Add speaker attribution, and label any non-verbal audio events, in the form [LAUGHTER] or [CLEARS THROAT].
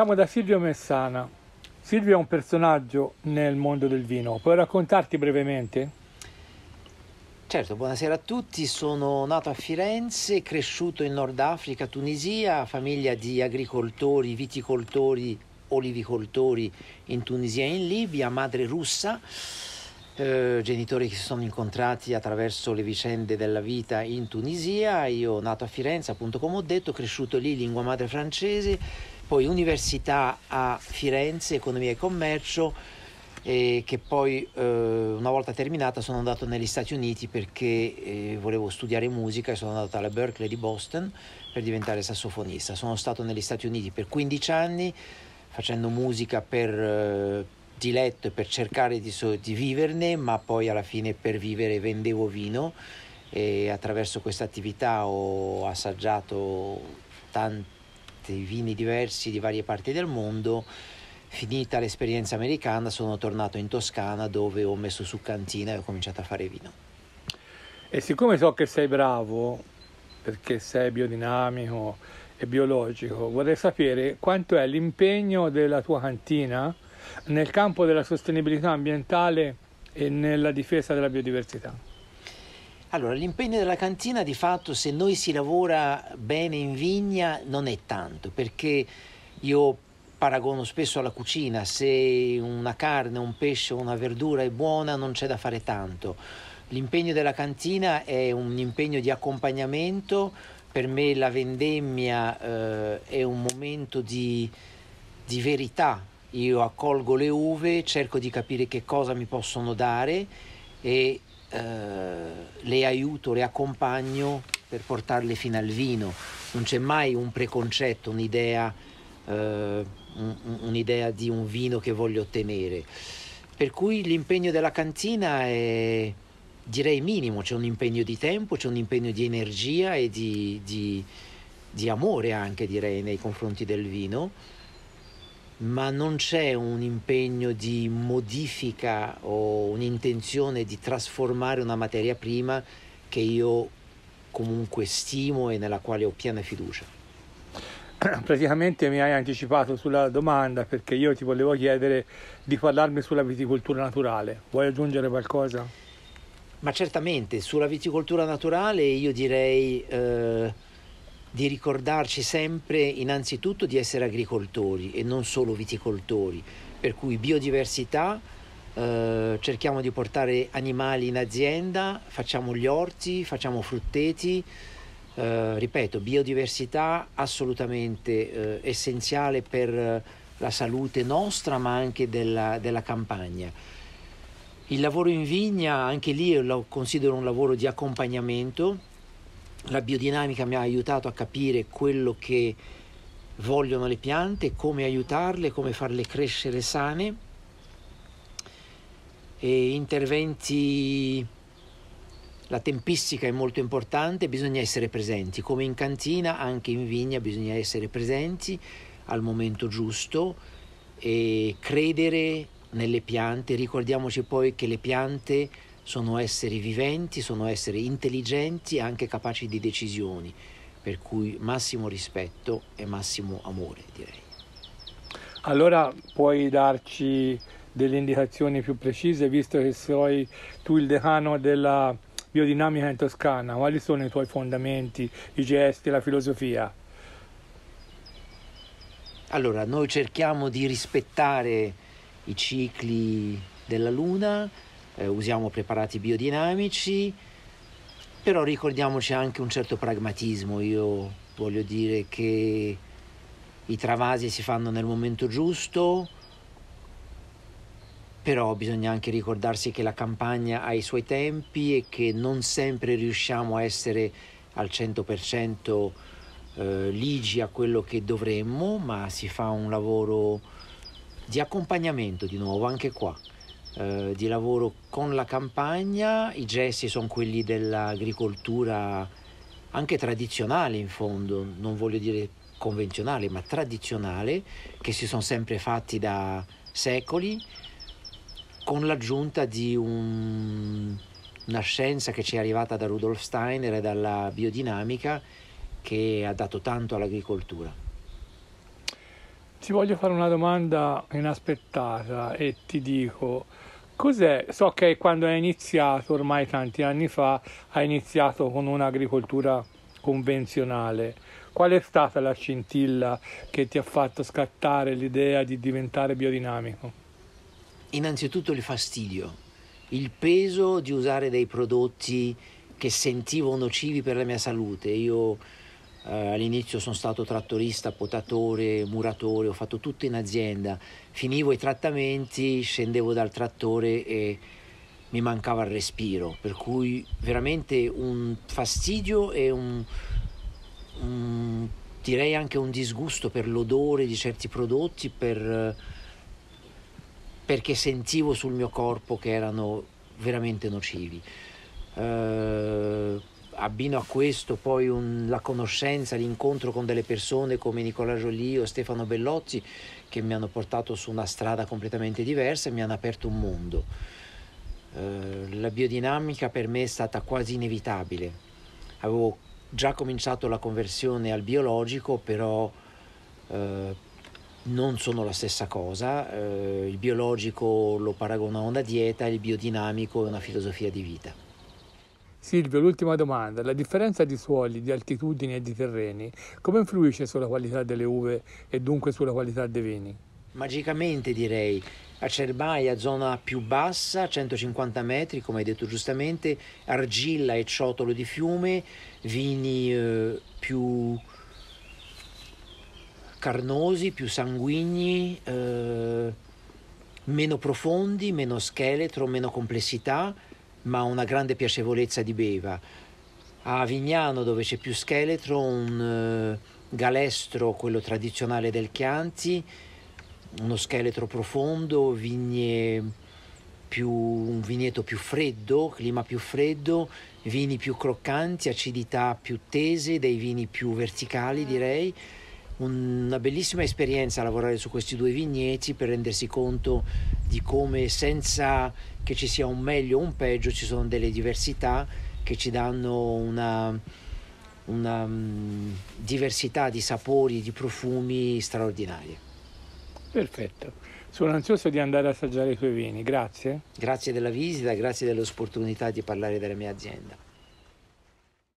Speaker 1: Siamo da Silvio Messana. Silvio è un personaggio nel mondo del vino, puoi
Speaker 2: raccontarti brevemente? Certo, buonasera a tutti, sono nato a Firenze, cresciuto in Nord Africa, Tunisia, famiglia di agricoltori, viticoltori, olivicoltori in Tunisia e in Libia, madre russa, eh, genitori che si sono incontrati attraverso le vicende della vita in Tunisia, io nato a Firenze, appunto come ho detto, cresciuto lì, lingua madre francese, poi università a Firenze, economia e commercio, e che poi eh, una volta terminata sono andato negli Stati Uniti perché eh, volevo studiare musica e sono andato alla Berkeley di Boston per diventare sassofonista. Sono stato negli Stati Uniti per 15 anni facendo musica per eh, diletto e per cercare di, di viverne, ma poi alla fine per vivere vendevo vino e attraverso questa attività ho assaggiato tanti testi, vini diversi di varie parti del mondo. Finita l'esperienza americana sono tornato in Toscana dove ho messo su cantina e ho cominciato a fare vino.
Speaker 1: E siccome so che sei bravo, perché sei biodinamico e biologico, vorrei sapere quanto è l'impegno della tua cantina nel campo della sostenibilità ambientale
Speaker 2: e nella difesa della biodiversità. Allora, l'impegno della cantina di fatto se noi si lavora bene in vigna non è tanto, perché io paragono spesso alla cucina, se una carne, un pesce, una verdura è buona non c'è da fare tanto. L'impegno della cantina è un impegno di accompagnamento, per me la vendemmia eh, è un momento di, di verità, io accolgo le uve, cerco di capire che cosa mi possono dare e eh, le aiuto, le accompagno per portarle fino al vino. Non c'è mai un preconcetto, un'idea, eh, un, un'idea di un vino che voglio ottenere. Per cui l'impegno della cantina è direi minimo, c'è un impegno di tempo, c'è un impegno di energia e di, di, di amore anche direi nei confronti del vino ma non c'è un impegno di modifica o un'intenzione di trasformare una materia prima che io comunque stimo e nella quale ho piena fiducia. [CLEARS THROAT] Praticamente mi hai anticipato
Speaker 1: sulla domanda perché io ti volevo chiedere di parlarmi sulla viticoltura naturale. Vuoi
Speaker 2: aggiungere qualcosa? Ma certamente, sulla viticoltura naturale io direi... Eh, di ricordarci sempre innanzitutto di essere agricoltori e non solo viticoltori, per cui biodiversità, eh, cerchiamo di portare animali in azienda, facciamo gli orti, facciamo frutteti, eh, ripeto, biodiversità assolutamente eh, essenziale per la salute nostra ma anche della, della campagna. Il lavoro in vigna, anche lì lo considero un lavoro di accompagnamento, la biodinamica mi ha aiutato a capire quello che vogliono le piante, come aiutarle, come farle crescere sane. E interventi, la tempistica è molto importante, bisogna essere presenti, come in cantina anche in vigna bisogna essere presenti al momento giusto e credere nelle piante, ricordiamoci poi che le piante sono esseri viventi, sono esseri intelligenti e anche capaci di decisioni, per cui massimo rispetto e massimo amore direi.
Speaker 1: Allora puoi darci delle indicazioni più precise, visto che sei tu il decano della biodinamica in Toscana, quali sono i tuoi fondamenti,
Speaker 2: i gesti, la filosofia? Allora, noi cerchiamo di rispettare i cicli della Luna, eh, usiamo preparati biodinamici, però ricordiamoci anche un certo pragmatismo, io voglio dire che i travasi si fanno nel momento giusto, però bisogna anche ricordarsi che la campagna ha i suoi tempi e che non sempre riusciamo a essere al 100% eh, ligi a quello che dovremmo, ma si fa un lavoro di accompagnamento di nuovo anche qua. Eh, di lavoro con la campagna, i gesti sono quelli dell'agricoltura anche tradizionale in fondo, non voglio dire convenzionale ma tradizionale, che si sono sempre fatti da secoli, con l'aggiunta di un, una scienza che ci è arrivata da Rudolf Steiner e dalla biodinamica che ha dato tanto all'agricoltura ti
Speaker 1: voglio fare una domanda inaspettata e ti dico cos'è? So che quando hai iniziato, ormai tanti anni fa, hai iniziato con un'agricoltura convenzionale. Qual è stata la scintilla che ti ha fatto scattare
Speaker 2: l'idea di diventare biodinamico? Innanzitutto il fastidio, il peso di usare dei prodotti che sentivo nocivi per la mia salute. Io eh, all'inizio sono stato trattorista, potatore, muratore, ho fatto tutto in azienda, finivo i trattamenti, scendevo dal trattore e mi mancava il respiro, per cui veramente un fastidio e un, un direi anche un disgusto per l'odore di certi prodotti, per, perché sentivo sul mio corpo che erano veramente nocivi. Uh, abbino a questo poi un, la conoscenza, l'incontro con delle persone come Nicola Jolie o Stefano Bellozzi che mi hanno portato su una strada completamente diversa e mi hanno aperto un mondo. Eh, la biodinamica per me è stata quasi inevitabile. Avevo già cominciato la conversione al biologico, però eh, non sono la stessa cosa. Eh, il biologico lo paragono a una dieta, il biodinamico è una filosofia di vita. Silvio, l'ultima domanda. La differenza di suoli,
Speaker 1: di altitudini e di terreni, come influisce sulla qualità delle uve e dunque sulla qualità dei
Speaker 2: vini? Magicamente direi, a Cerbaia, zona più bassa, 150 metri, come hai detto giustamente, argilla e ciotolo di fiume, vini eh, più carnosi, più sanguigni, eh, meno profondi, meno scheletro, meno complessità, ma una grande piacevolezza di beva. A Avignano, dove c'è più scheletro, un eh, galestro, quello tradizionale del Chianti, uno scheletro profondo, vigne più, un vigneto più freddo, clima più freddo, vini più croccanti, acidità più tese, dei vini più verticali direi. Una bellissima esperienza lavorare su questi due vigneti per rendersi conto di come senza che ci sia un meglio o un peggio ci sono delle diversità che ci danno una, una mm, diversità di sapori, di profumi straordinarie. Perfetto. Sono ansioso di andare a assaggiare i tuoi vini, grazie. Grazie della visita, grazie dell'opportunità di parlare della mia azienda.